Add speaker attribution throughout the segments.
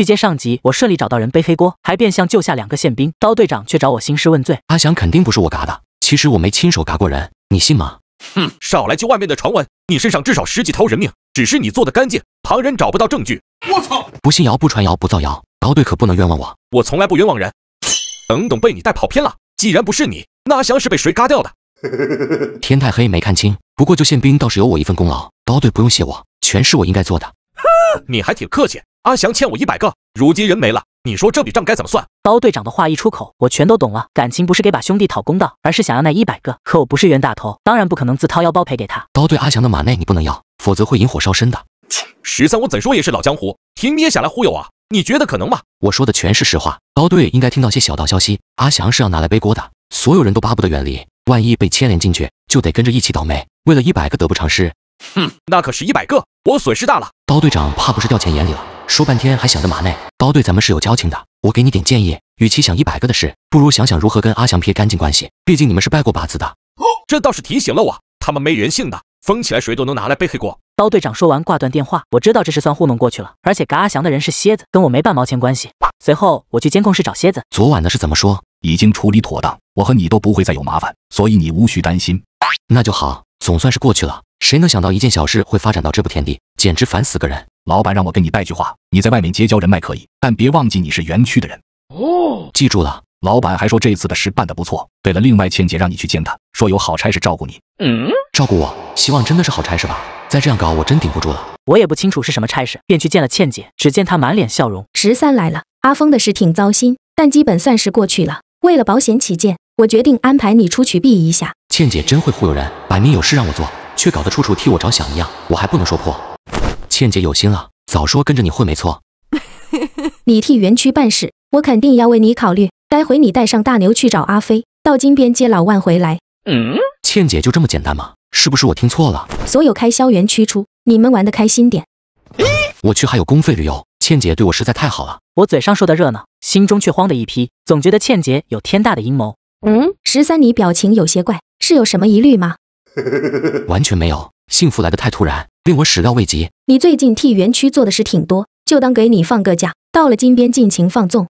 Speaker 1: 去接上级，我顺利找到人背黑锅，还变相救下两个宪兵。刀队长却找我兴师问罪，阿
Speaker 2: 翔肯定不是我嘎的。其实我没亲手嘎过人，你信吗？哼，少来就外面的传闻，你身上至少十几条人命，只是你做的干净，旁人找不到证据。我操！不信谣，不传谣，不造谣。刀队可不能冤枉我，我从来不冤枉人。等等，被你带跑偏了。既然不是你，那阿翔是被谁嘎掉的？天太黑没看清，不过救宪兵倒是有我一份功劳。刀队不用谢我，全是我应该做的。你还挺客气。阿翔欠我一百个，如今人没了，你说这笔账该怎么算？
Speaker 1: 刀队长的话一出口，我全都懂了。感情不是给把兄弟讨公道，而是想要那一百个。可我不是冤大头，当然不可能自掏腰包赔给他。
Speaker 2: 刀队，阿翔的马内你不能要，否则会引火烧身的。十三，我怎说也是老江湖，凭你也想来忽悠啊？你觉得可能吗？我说的全是实话。刀队应该听到些小道消息，阿翔是要拿来背锅的。所有人都巴不得远离，万一被牵连进去，就得跟着一起倒霉。为了一百个得不偿失。哼，那可是一百个，我损失大了。刀队长怕不是掉钱眼里了。说半天还想着马内，包队咱们是有交情的。我给你点建议，与其想一百个的事，不如想想如何跟阿翔撇干净关系。毕竟你们是拜过把子的。这倒是提醒了我，他们没人性的，封起来谁都能拿来背黑锅。
Speaker 1: 包队长说完挂断电话，我知道这是算糊弄过去了。而且嘎阿翔的人是蝎子，跟我没半毛钱关系。随后我去监控室找蝎子。
Speaker 2: 昨晚的事怎么说？已经处理妥当，我和你都不会再有麻烦，所以你无需担心。那就好，总算是过去了。谁能想到一件小事会发展到这步田地，简直烦死个人。老板让我跟你带句话，你在外面结交人脉可以，但别忘记你是园区的人。哦，记住了。老板还说这次的事办得不错，给了另外倩姐让你去见她，说有好差事照顾你。嗯，照顾我，希望真的是好差事吧。再这样搞，我真顶不住了。我也不清楚是什么差事，
Speaker 1: 便去见了倩姐。只见她满脸笑容，
Speaker 3: 十三来了。阿峰的事挺糟心，但基本算是过去了。为了保险起见，我决定安排你出去避一下。
Speaker 2: 倩姐真会忽悠人，摆明有事让我做，却搞得处处替我着想一样，我还不能说破。倩姐有心了，早说跟着你会没错。
Speaker 3: 你替园区办事，我肯定要为你考虑。待会你带上大牛去找阿飞，到金边接老万回来。
Speaker 2: 嗯，倩姐就这么简单吗？是不是我听错了？
Speaker 3: 所有开销园区出，你们玩的开心点。
Speaker 2: 我去还有公费旅游，倩姐对我实在太好了。
Speaker 1: 我嘴上说的热闹，心中却慌的一批，总觉得倩姐有天大的阴谋。
Speaker 3: 嗯，十三，你表情有些怪，是有什么疑虑吗？
Speaker 2: 完全没有。幸福来得太突然，令我始料未及。
Speaker 3: 你最近替园区做的事挺多，就当给你放个假，到了金边尽情放纵。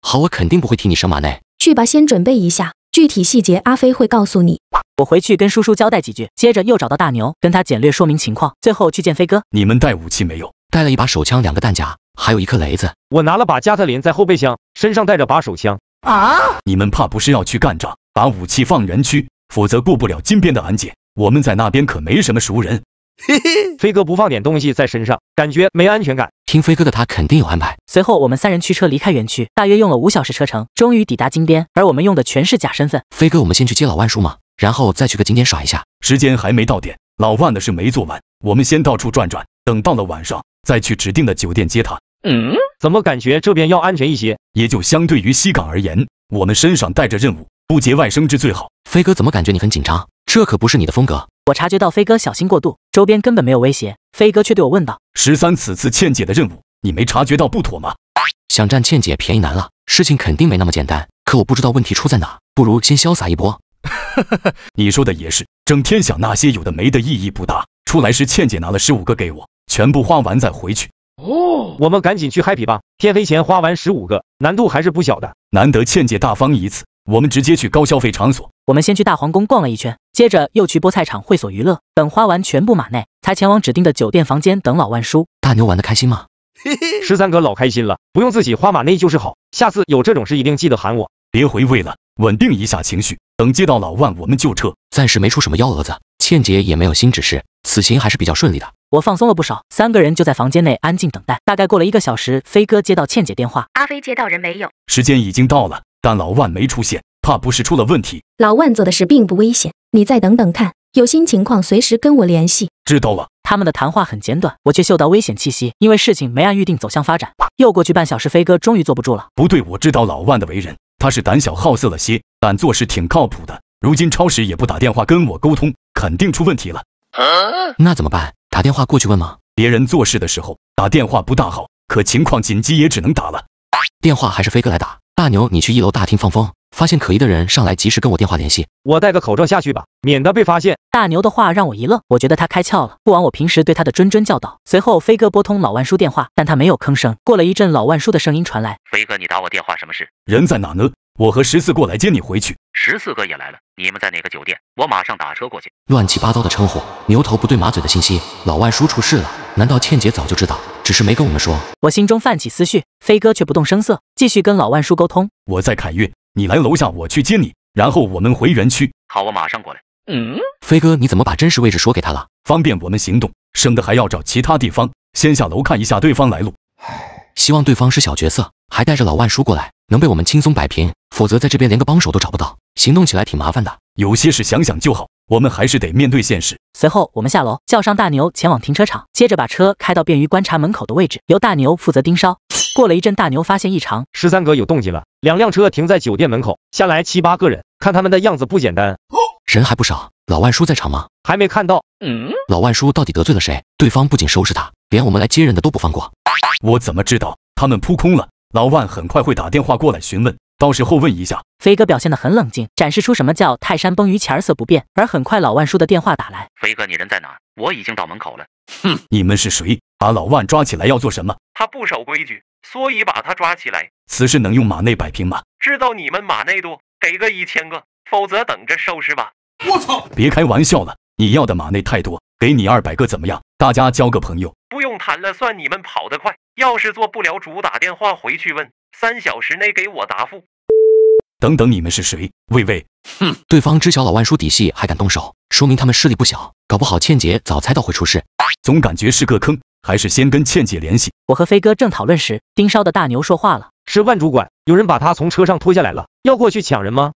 Speaker 2: 好，我肯定不会替你省马内。
Speaker 3: 去吧，先准备一下，具体细节阿飞会告诉你。我回去跟叔叔交代几句，接着又找到大牛，跟他
Speaker 1: 简
Speaker 2: 略说明情况，最后去见飞哥。你们带武器没有？带了一把手枪、两个弹夹，还有一颗雷子。我拿了把加特林在后备箱，身上带着把手枪。啊！你们怕不是要去干仗？把武器放园区，否则过不了金边的安检。我们在那边可没什么熟人，嘿嘿，飞哥不放点东西在身上，感觉没安全感。听飞哥的，他肯定有安排。
Speaker 1: 随后，我们三人驱车离开园区，大约用了五小时车程，终于抵达金边。而我们用的全是假身
Speaker 2: 份。飞哥，我们先去接老万叔吗？然后再去个景点耍一下。时间还没到点，老万的事没做完，我们先到处转转。等到了晚上，再去指定的酒店接他。嗯，怎么感觉这边要安全一些？也就相对于西港而言，我们身上带着任务。不结外甥之最好。飞哥，怎么感觉你很紧张？这可不是你的风格。
Speaker 1: 我察觉到飞哥小心过度，周边根本没有威胁。飞哥却对我问道：“
Speaker 2: 十三，此次倩姐的任务，你没察觉到不妥吗？”想占倩姐便宜难了，事情肯定没那么简单。可我不知道问题出在哪，不如先潇洒一波。你说的也是，整天想那些有的没的，意义不大。出来时，倩姐拿了十五个给我，全部花完再回去。哦，我们赶紧去 happy 吧，天黑前花完十五个，难度还是不小的。难得倩姐大方一次。我们直接去高消费场所。我们先去大皇宫逛了一圈，
Speaker 1: 接着又去菠菜场会所娱乐，等花完全部马内，才前往指定的酒店房间等老万叔。
Speaker 2: 大牛玩的开心吗？十三哥老开心了，不用自己花马内就是好。下次有这种事一定记得喊我。别回味了，稳定一下情绪。等接到老万，我们就撤。暂时没出什么幺蛾子，倩姐也没有新指示，此行还是比较顺利的。
Speaker 1: 我放松了不少，三个人就在房间内安静等待。大概过了一个小时，飞哥
Speaker 3: 接到倩姐电话：“阿飞接到人没有？
Speaker 2: 时间已经到了。”但老万没出现，怕不是出了问题。
Speaker 3: 老万做的事并不危险，你再等等看，有新情况随时跟我联系。
Speaker 2: 知道了。
Speaker 1: 他们的谈话很简短，我却嗅到危险气息，因为事情没按预定走向发展。又过去半小时，飞哥终于坐不住了。
Speaker 2: 不对，我知道老万的为人，他是胆小好色了些，但做事挺靠谱的。如今超时也不打电话跟我沟通，肯定出问题了。那怎么办？打电话过去问吗？别人做事的时候打电话不大好，可情况紧急也只能打了。电话还是飞哥来打。牛，你去一楼大厅放风，发现可疑的人上来，及时跟我电话联系。
Speaker 1: 我戴个口罩下去吧，免得被发现。大牛的话让我一愣，我觉得他开窍了，不枉我平时对他的谆谆教导。随后，飞哥拨通老万叔电话，但他没有吭声。过了一阵，老
Speaker 2: 万叔的声音传来：“飞哥，你打我电话什么事？人在哪呢？我和十四过来接你回去。十四哥也来了，你们在哪个酒店？我马上打车过去。”乱七八糟的称呼，牛头不对马嘴的信息，老万叔出事了。难道倩姐早就知道，只是没跟我们说？我心中泛起思绪，
Speaker 1: 飞哥却不动声色，继续跟老万叔沟通。
Speaker 2: 我在凯运，你来楼下，我去接你，然后我们回园区。好，我马上过来。嗯，飞哥，你怎么把真实位置说给他了？方便我们行动，省得还要找其他地方。先下楼看一下对方来路。唉，希望对方是小角色，还带着老万叔过来，能被我们轻松摆平。否则在这边连个帮手都找不到，行动起来挺麻烦的。有些事想想就好。我们还是得面对现实。随
Speaker 1: 后，我们下楼叫上大牛前往停车场，接着把车开到便于观察门口的位置，由大牛负责盯梢。
Speaker 2: 过了一阵，大牛发现异常，十三哥有动静了。两辆车停在酒店门口，下来七八个人，看他们的样子不简单，人还不少。老万叔在场吗？还没看到。嗯，老万叔到底得罪了谁？对方不仅收拾他，连我们来接人的都不放过。我怎么知道？他们扑空了。老万很快会打电话过来询问。到时候问一下
Speaker 1: 飞哥，表现得很冷静，展示出什么叫泰山崩于前而色不变。而很快，老万叔的电话打来：“
Speaker 2: 飞哥，你人在哪？我已经到门口了。”“哼，你们是谁？把老万抓起来要做什么？”“他不守规矩，所以把他抓起来。”“此事能用马内摆平吗？”“知道你们马内多，给个一千个，否则等着收拾吧。”“我操，别开玩笑了！你要的马内太多，给你二百个怎么样？大家交个朋友，不用谈了，算你们跑得快。要是做不了主，打电话回去问。”三小时内给我答复。等等，你们是谁？喂喂，哼！对方知晓老万叔底细还敢动手，说明他们势力不小。搞不好倩姐早猜到会出事，总感觉是个坑，还是先跟倩姐联系。我和飞哥正讨论时，盯
Speaker 1: 梢的大牛说话了：“是万主管，有人把他从车上拖下来了，要过去抢人吗？”